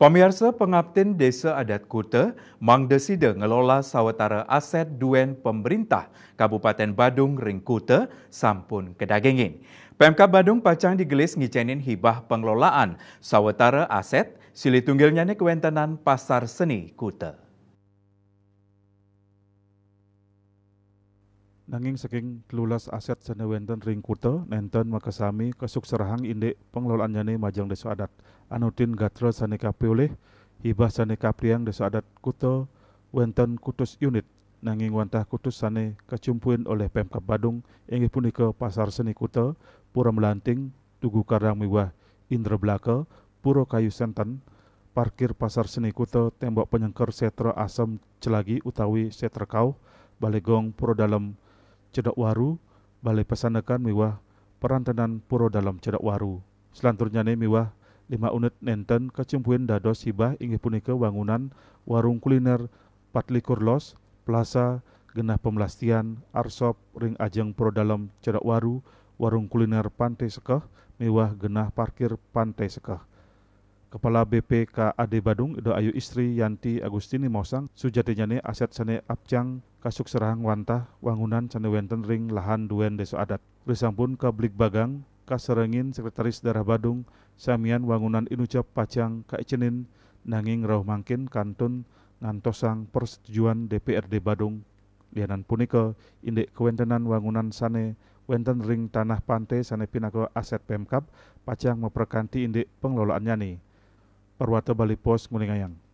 Pemirsa Pengabdin Desa Adat Kuta, Mang Desida ngelola sawetara aset duen pemerintah Kabupaten Badung Ring Kuta, Sampun Kedagingin. PMK Badung Pacang digelis ngicenin hibah pengelolaan sawetara aset silitunggilnya ni kewentenan Pasar Seni Kuta. Nanging saking telulas aset sana wenten ring kute nenten makasami kesukserahang inde pengelolaan jane majang desa adat. Anudin gatra sane kape oleh hibah sane kapriang desa adat kuto wenten kutus unit nanging wantah kutus sane kecumpuin oleh Pemkap Badung puni ke pasar seni kuto Pura Melanting Tugu Karang Miwah Indra belaka Pura Kayu Senten parkir pasar seni kuto tembok penyengker setra asam celagi utawi setra kau Balegong Pura dalam cedak waru balai pesanakan miwah perantanan puro dalam cedak waru selanturnya ne miwah lima unit nenten kecumpuin dados hibah inggih punika bangunan warung kuliner patlikur los plaza genah pemelastian arsop ring ajeng puro dalam cedak waru warung kuliner pantai sekeh miwah genah parkir pantai sekeh Kepala Ad Badung Ido Ayu Istri Yanti Agustini Mosang sujatinya aset sane Apcang kasuk serang wantah wangunan sanae wenten ring lahan duen desa adat. Risampun ke Blik Bagang kaserengin Sekretaris Darah Badung samian wangunan inucap pacang kaecenin nanging rauh mangkin kantun ngantosang persetujuan DPRD Badung. Lianan punika indek kewentenan wangunan sane wenten ring tanah pantai sane pinako aset Pemkap pacang meperkanti indek pengelolaannya nih Perwata Bali Pos Ngulingayang.